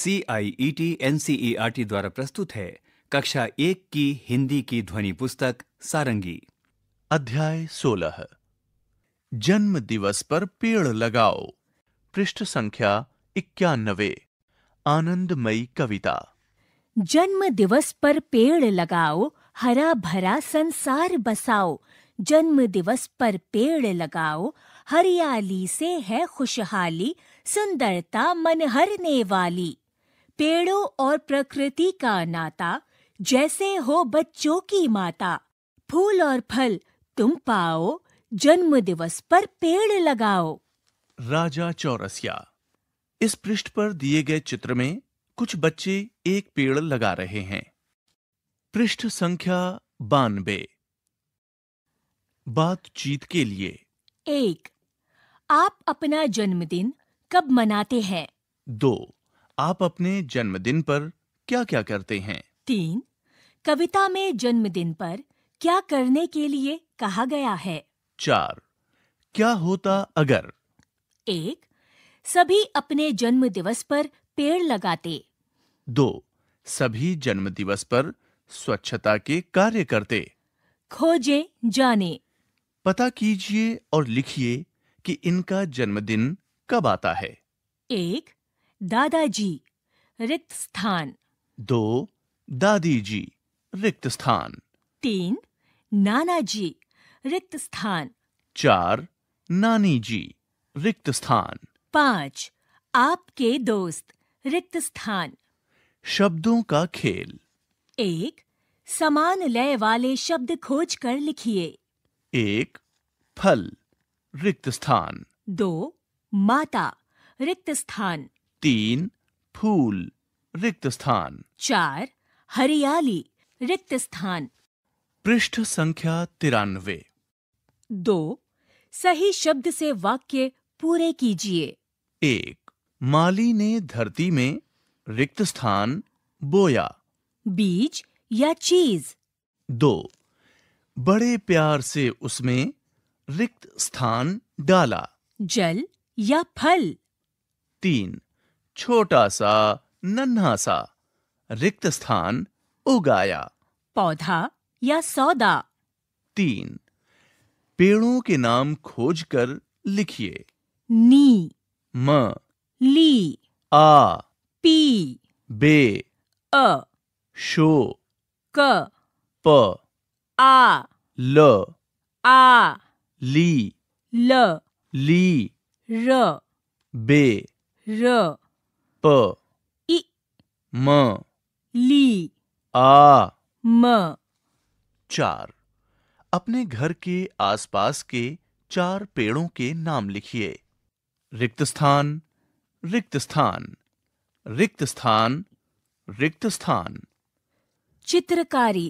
C I E T N C E R T द्वारा प्रस्तुत है कक्षा एक की हिंदी की ध्वनि पुस्तक सारंगी अध्याय सोलह जन्म दिवस पर पेड़ लगाओ पृष्ठ संख्या इक्यानवे आनंदमयी कविता जन्म दिवस पर पेड़ लगाओ हरा भरा संसार बसाओ जन्म दिवस पर पेड़ लगाओ हरियाली से है खुशहाली सुंदरता मन हरने वाली पेड़ों और प्रकृति का नाता जैसे हो बच्चों की माता फूल और फल तुम पाओ जन्म दिवस पर पेड़ लगाओ राजा चौरसिया इस पृष्ठ पर दिए गए चित्र में कुछ बच्चे एक पेड़ लगा रहे हैं पृष्ठ संख्या बानबे बातचीत के लिए एक आप अपना जन्मदिन कब मनाते हैं दो आप अपने जन्मदिन पर क्या-क्या करते हैं तीन कविता में जन्मदिन पर क्या करने के लिए कहा गया है चार क्या होता अगर एक सभी अपने जन्म दिवस पर पेड़ लगाते दो सभी जन्म दिवस पर स्वच्छता के कार्य करते खोजे जाने पता कीजिए और लिखिए कि इनका जन्मदिन कब आता है एक दादाजी रिक्त स्थान दो दादी जी रिक्त स्थान तीन नाना जी रिक्त स्थान चार नानी जी रिक्त स्थान पाँच आपके दोस्त रिक्त स्थान शब्दों का खेल एक समान लय वाले शब्द खोज कर लिखिए एक फल रिक्त स्थान दो माता रिक्त स्थान तीन फूल रिक्त स्थान चार हरियाली रिक्त स्थान पृष्ठ संख्या तिरानवे दो सही शब्द से वाक्य पूरे कीजिए एक माली ने धरती में रिक्त स्थान बोया बीज या चीज दो बड़े प्यार से उसमें रिक्त स्थान डाला जल या फल तीन छोटा सा नन्हा सा रिक्त स्थान उगाया पौधा या सौदा तीन पेड़ों के नाम खोज कर लिखिए नी म ली आ पी बे अ शो क प आ ल आ ली ल ली र बे र प इ म ली आ म चार अपने घर के आसपास के चार पेड़ों के नाम लिखिए रिक्त स्थान रिक्त स्थान रिक्त स्थान रिक्त स्थान चित्रकारी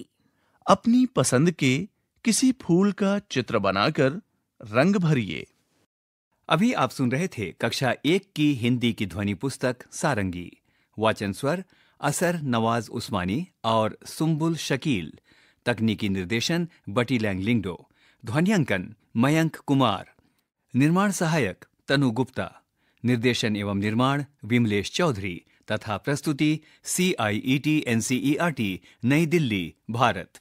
अपनी पसंद के किसी फूल का चित्र बनाकर रंग भरिए अभी आप सुन रहे थे कक्षा एक की हिंदी की ध्वनि पुस्तक सारंगी वाचन स्वर असर नवाज उस्मानी और सुम्बुल शकील तकनीकी निर्देशन बटी लैंग लिंगडो ध्वनियांकन मयंक कुमार निर्माण सहायक तनु गुप्ता निर्देशन एवं निर्माण विमलेश चौधरी तथा प्रस्तुति C I E T N C E R T Nai Delhi Bharat